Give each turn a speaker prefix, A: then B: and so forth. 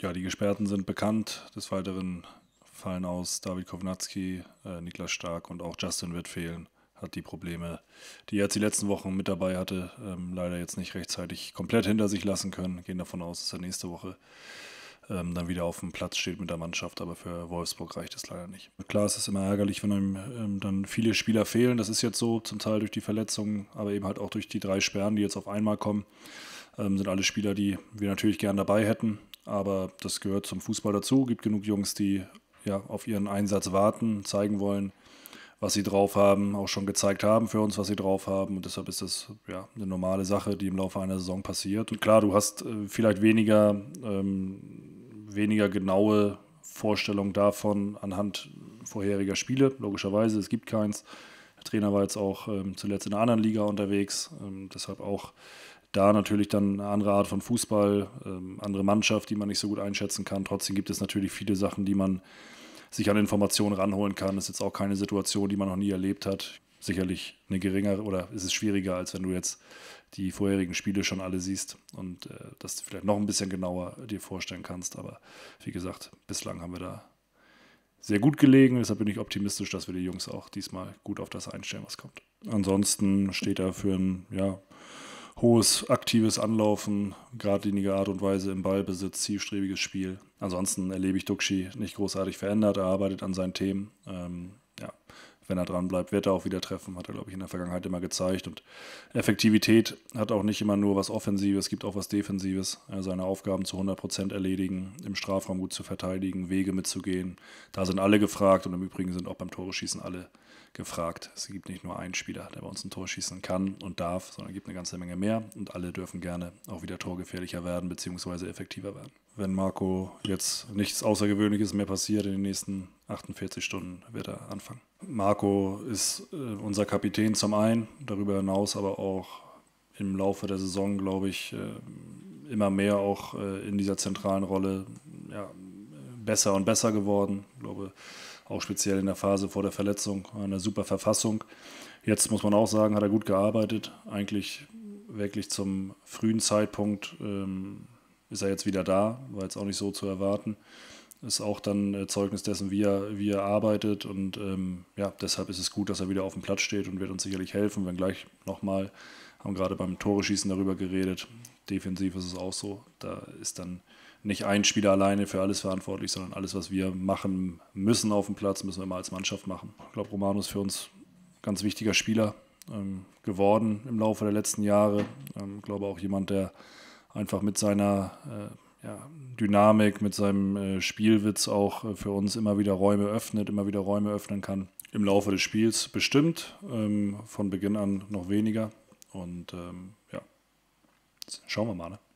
A: Ja, die Gesperrten sind bekannt. Des Weiteren fallen aus David Kownatski, äh, Niklas Stark und auch Justin Witt fehlen. Hat die Probleme, die er jetzt die letzten Wochen mit dabei hatte, ähm, leider jetzt nicht rechtzeitig komplett hinter sich lassen können. Gehen davon aus, dass er nächste Woche ähm, dann wieder auf dem Platz steht mit der Mannschaft. Aber für Wolfsburg reicht es leider nicht. Klar, es ist immer ärgerlich, wenn einem ähm, dann viele Spieler fehlen. Das ist jetzt so, zum Teil durch die Verletzungen, aber eben halt auch durch die drei Sperren, die jetzt auf einmal kommen. Ähm, sind alle Spieler, die wir natürlich gern dabei hätten aber das gehört zum Fußball dazu. Gibt genug Jungs, die ja auf ihren Einsatz warten, zeigen wollen, was sie drauf haben, auch schon gezeigt haben für uns, was sie drauf haben. Und deshalb ist das ja eine normale Sache, die im Laufe einer Saison passiert. Und klar, du hast äh, vielleicht weniger, ähm, weniger genaue Vorstellung davon anhand vorheriger Spiele, logischerweise, es gibt keins. Der Trainer war jetzt auch ähm, zuletzt in einer anderen Liga unterwegs, ähm, deshalb auch da natürlich dann eine andere Art von Fußball, ähm, andere Mannschaft, die man nicht so gut einschätzen kann. Trotzdem gibt es natürlich viele Sachen, die man sich an Informationen ranholen kann. Das ist jetzt auch keine Situation, die man noch nie erlebt hat. Sicherlich eine geringere oder ist es schwieriger, als wenn du jetzt die vorherigen Spiele schon alle siehst und äh, das vielleicht noch ein bisschen genauer dir vorstellen kannst. Aber wie gesagt, bislang haben wir da sehr gut gelegen. Deshalb bin ich optimistisch, dass wir die Jungs auch diesmal gut auf das einstellen, was kommt. Ansonsten steht da für ein ja, hohes aktives Anlaufen, geradlinige Art und Weise im Ballbesitz, zielstrebiges Spiel. Ansonsten erlebe ich Duxi nicht großartig verändert. Er arbeitet an seinen Themen. Ähm, ja, wenn er dran bleibt, wird er auch wieder treffen. Hat er, glaube ich, in der Vergangenheit immer gezeigt. Und Effektivität hat auch nicht immer nur was Offensives, es gibt auch was Defensives. Seine Aufgaben zu 100 Prozent erledigen, im Strafraum gut zu verteidigen, Wege mitzugehen. Da sind alle gefragt und im Übrigen sind auch beim Tore-Schießen alle gefragt. Es gibt nicht nur einen Spieler, der bei uns ein Tor schießen kann und darf, sondern es gibt eine ganze Menge mehr und alle dürfen gerne auch wieder torgefährlicher werden bzw. effektiver werden. Wenn Marco jetzt nichts Außergewöhnliches mehr passiert in den nächsten 48 Stunden, wird er anfangen. Marco ist äh, unser Kapitän zum einen, darüber hinaus aber auch im Laufe der Saison, glaube ich, äh, immer mehr auch äh, in dieser zentralen Rolle ja, besser und besser geworden. Ich glaube, auch speziell in der Phase vor der Verletzung, eine super Verfassung. Jetzt muss man auch sagen, hat er gut gearbeitet. Eigentlich wirklich zum frühen Zeitpunkt ähm, ist er jetzt wieder da, war jetzt auch nicht so zu erwarten ist auch dann äh, Zeugnis dessen, wie er, wie er arbeitet. Und ähm, ja, deshalb ist es gut, dass er wieder auf dem Platz steht und wird uns sicherlich helfen. Wenn gleich nochmal, haben gerade beim Tore-Schießen darüber geredet. Defensiv ist es auch so. Da ist dann nicht ein Spieler alleine für alles verantwortlich, sondern alles, was wir machen müssen auf dem Platz, müssen wir immer als Mannschaft machen. Ich glaube, Romano ist für uns ein ganz wichtiger Spieler ähm, geworden im Laufe der letzten Jahre. Ähm, ich glaube auch jemand, der einfach mit seiner äh, ja, Dynamik, mit seinem äh, Spielwitz auch äh, für uns immer wieder Räume öffnet, immer wieder Räume öffnen kann. Im Laufe des Spiels bestimmt, ähm, von Beginn an noch weniger. Und ähm, ja, schauen wir mal. Ne?